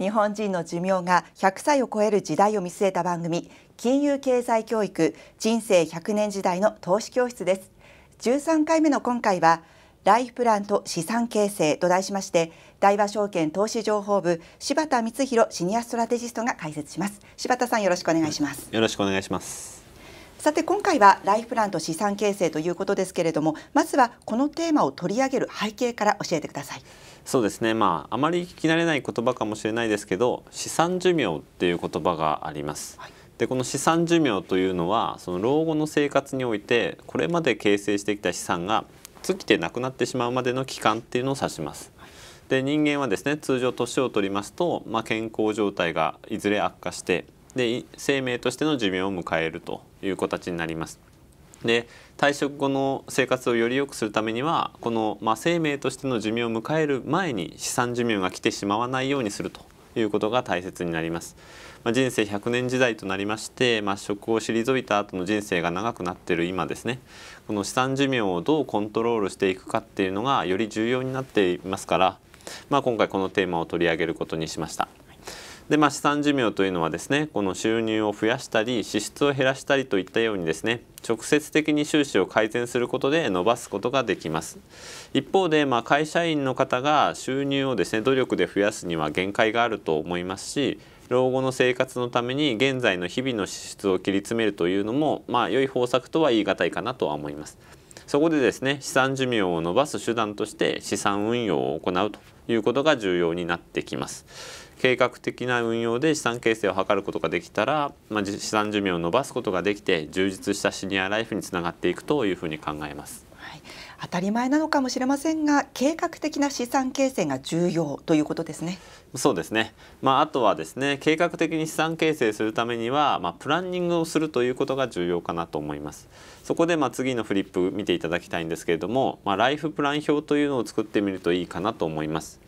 日本人の寿命が100歳を超える時代を見据えた番組金融経済教育人生100年時代の投資教室です13回目の今回はライフプランと資産形成と題しまして大和証券投資情報部柴田光弘シニアストラテジストが解説します柴田さんよろしくお願いしますよろしくお願いしますさて今回はライフプランと資産形成ということですけれどもまずはこのテーマを取り上げる背景から教えてくださいそうですねまああまり聞き慣れない言葉かもしれないですけど資産寿命っていう言葉があります。はい、でこの資産寿命というのはその老後の生活においてこれまで形成してきた資産が尽きてなくなってしまうまでの期間っていうのを指します。で人間はですね通常年を取りますと、まあ、健康状態がいずれ悪化してで生命としての寿命を迎えるという形になります。で退職後の生活をより良くするためにはこの、まあ、生命としての寿命を迎える前に資産寿命が来てしまわないようにするということが大切になります。まあ、人生100年時代となりまして、まあ、職を退いた後の人生が長くなっている今ですねこの資産寿命をどうコントロールしていくかっていうのがより重要になっていますから、まあ、今回このテーマを取り上げることにしました。で、まあ、資産寿命というのはですねこの収入を増やしたり支出を減らしたりといったようにですね直接的に収支を改善することで伸ばすことができます一方で、まあ、会社員の方が収入をですね努力で増やすには限界があると思いますし老後の生活のために現在の日々の支出を切り詰めるというのもまあ良い方策とは言い難いかなとは思いますそこでですね資産寿命を伸ばす手段として資産運用を行うということが重要になってきます計画的な運用で資産形成を図ることができたら、まあ、資産寿命を延ばすことができて充実したシニアライフにつながっていくというふうに考えます。はい、当たり前なのかもしれませんが計画的な資産形成が重要ということですね。そうですね、まあ、あとはですね計画的に資産形成するためには、まあ、プランニングをするということが重要かなと思います。そこでまあ次のフリップ見ていただきたいんですけれども、まあ、ライフプラン表というのを作ってみるといいかなと思います。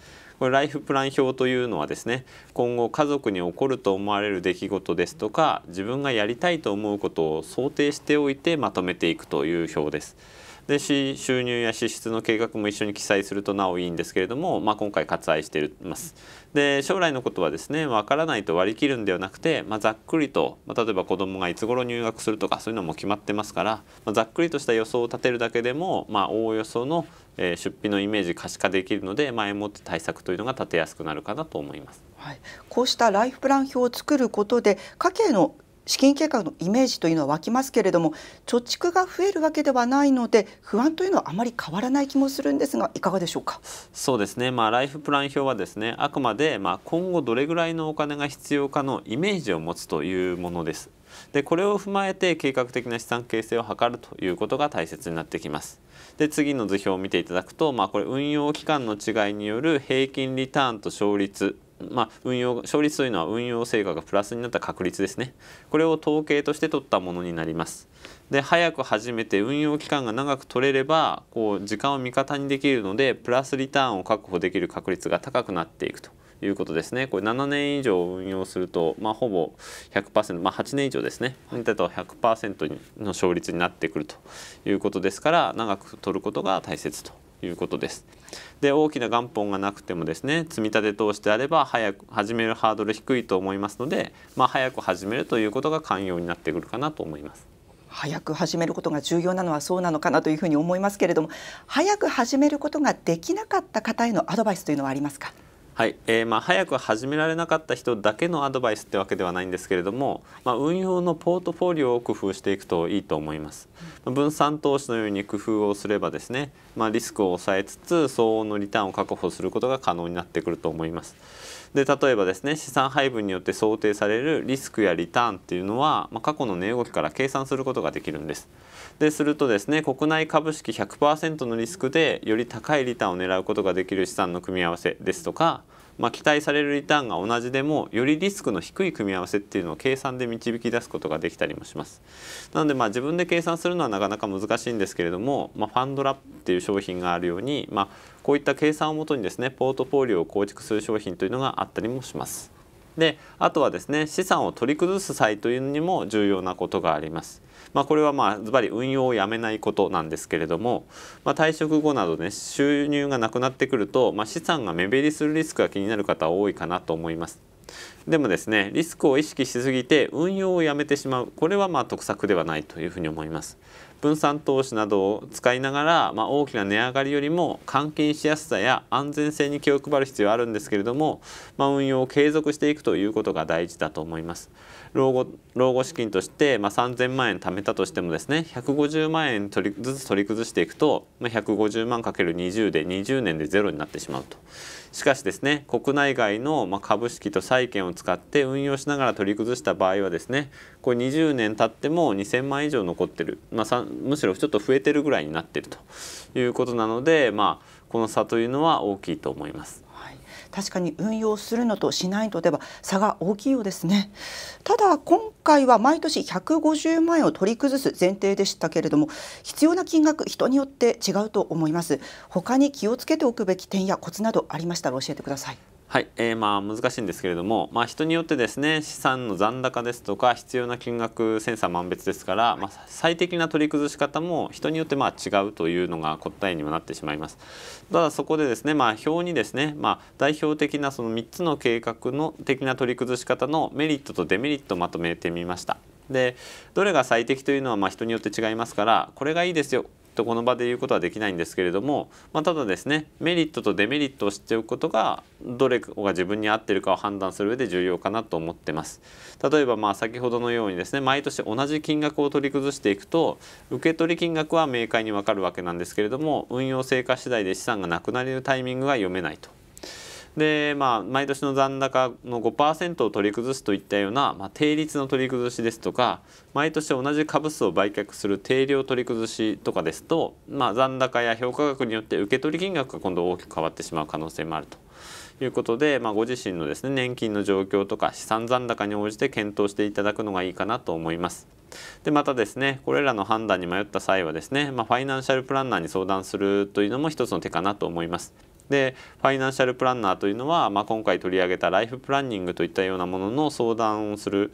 これライフプラン表というのはですね今後家族に起こると思われる出来事ですとか自分がやりたいと思うことを想定しておいてまとめていくという表です。で収入や支出の計画も一緒に記載するとなおいいんですけれども、まあ、今回割愛してます。で将来のことはですね分からないと割り切るんではなくて、まあ、ざっくりと、まあ、例えば子どもがいつ頃入学するとかそういうのも決まってますから、まあ、ざっくりとした予想を立てるだけでも、まあ、おおよそのえ出費のイメージ可視化できるので前もって対策というのが立てやすくなるかなと思います、はい、こうしたライフプラン表を作ることで家計の資金計画のイメージというのは湧きますけれども貯蓄が増えるわけではないので不安というのはあまり変わらない気もするんですがいかがでしょうかそうですねまあライフプラン表はですねあくまでまあ今後どれぐらいのお金が必要かのイメージを持つというものですでこれを踏まえて計画的な資産形成を図るということが大切になってきますで次の図表を見ていただくと、まあ、これ運用期間の違いによる平均リターンと勝率まあ、運用勝率というのは運用成果がプラスになった確率ですねこれを統計として取ったものになりますで早く始めて運用期間が長く取れればこう時間を味方にできるのでプラスリターンを確保できる確率が高くなっていくということですねこれ7年以上運用すると、まあ、ほぼ100%、まあ、8年以上ですねだと100%の勝率になってくるということですから長く取ることが大切ということです。で大きな元本がなくてもですね積み立て投資であれば早く始めるハードル低いと思いますので、まあ、早く始めるということが肝要になってくるかなと思います。早く始めることが重要なのはそうなのかなというふうに思いますけれども早く始めることができなかった方へのアドバイスというのはありますかはい、えー、まあ早く始められなかった人だけのアドバイスってわけではないんですけれども、まあ、運用のポートフォリオを工夫していくといいと思います。分散投資のように工夫をすればですね、まあ、リスクを抑えつつ相応のリターンを確保することが可能になってくると思います。で例えばですね資産配分によって想定されるリスクやリターンっていうのは、まあ、過去の値動きから計算することができるんです。でするとですね国内株式100%のリスクでより高いリターンを狙うことができる資産の組み合わせですとかまあ、期待されるリターンが同じでもよりリスクの低い組み合わせっていうのを計算で導き出すことができたりもします。なのでまあ自分で計算するのはなかなか難しいんですけれども、まあ、ファンドラップっていう商品があるように、まあ、こういった計算をもとにですねポートフォリオを構築する商品というのがあったりもします。であとはですね資産を取り崩す際というのにも重要なことがあります。まあ、これはまあズバリ運用をやめないことなんですけれども、まあ、退職後などね収入がなくなってくると、まあ、資産が目減りするリスクが気になる方多いかなと思います。でもですねリスクを意識しすぎて運用をやめてしまうこれはまあ得策ではないというふうに思います。分散投資などを使いながら、まあ、大きな値上がりよりも換金しやすさや安全性に気を配る必要はあるんですけれども、まあ、運用を継続していくということが大事だと思います。老後老後資金として、まあ、3000万円貯めたとしてもですね150万円ずつ取り崩していくと、まあ、150万 ×20 で20年でゼロになってしまうと。しかしですね国内外の株式と債券を使って運用しながら取り崩した場合はですねこれ20年経っても2000万以上残ってる、まあ、むしろちょっと増えてるぐらいになってるということなので、まあ、この差というのは大きいと思います。確かに運用するのとしないとでは差が大きいようですねただ今回は毎年150万円を取り崩す前提でしたけれども必要な金額人によって違うと思います他に気をつけておくべき点やコツなどありましたら教えてくださいはい、えー、まあ難しいんですけれども、まあ、人によってですね資産の残高ですとか必要な金額センサー万別ですから、まあ、最適な取り崩し方も人によってま違うというのが答えにはなってしまいます。ただそこでですね、まあ、表にですね、まあ、代表的なその3つの計画の的な取り崩し方のメリットとデメリットをまとめてみました。でどれが最適というのはま人によって違いますからこれがいいですよとこの場で言うことはできないんですけれども、まあ、ただですねメリットとデメリットを知っておくことがどれが自分に合ってるかを判断する上で重要かなと思ってます。例えばまあ先ほどのようにですね毎年同じ金額を取り崩していくと受取金額は明快にわかるわけなんですけれども運用成果次第で資産がなくなるタイミングが読めないと。で、まあ、毎年の残高の5%を取り崩すといったような、まあ、定率の取り崩しですとか毎年同じ株数を売却する定量取り崩しとかですと、まあ、残高や評価額によって受け取り金額が今度大きく変わってしまう可能性もあると。いうことで、まあ、ご自身のですね年金の状況とか資産残高に応じて検討していただくのがいいかなと思います。でまたですねこれらの判断に迷った際はですね、まあ、ファイナンシャルプランナーに相談するというのも一つの手かなと思います。でファイナンシャルプランナーというのは、まあ、今回取り上げたライフプランニングといったようなものの相談をする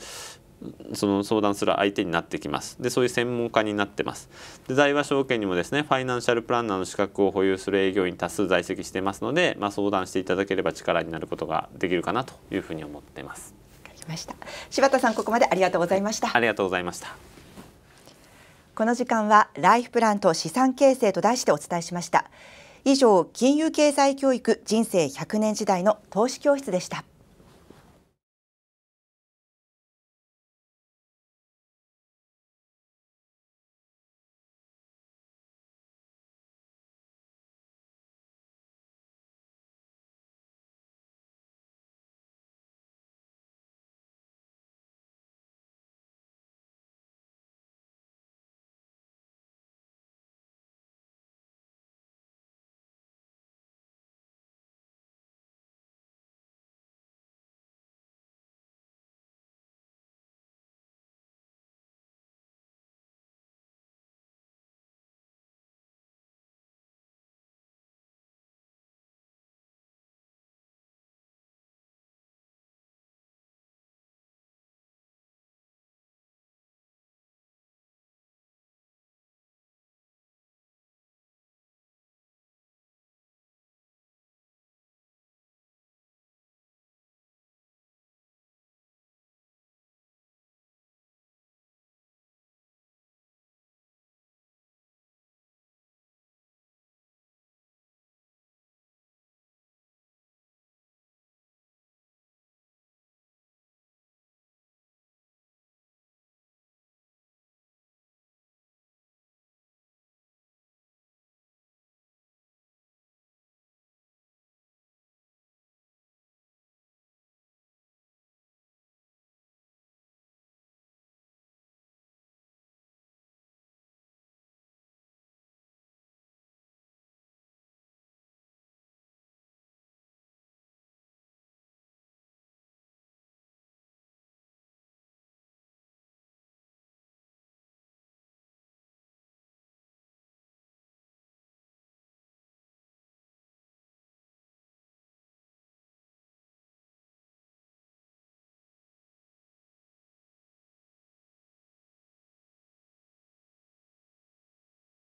その相談する相手になってきます。で、そういう専門家になってます。で、在和証券にもですね、ファイナンシャルプランナーの資格を保有する営業員多数在籍してますので、まあ、相談していただければ力になることができるかなというふうに思ってます。かりました。柴田さん、ここまでありがとうございました。ありがとうございました。この時間はライフプランと資産形成と題してお伝えしました。以上金融経済教育人生100年時代の投資教室でした。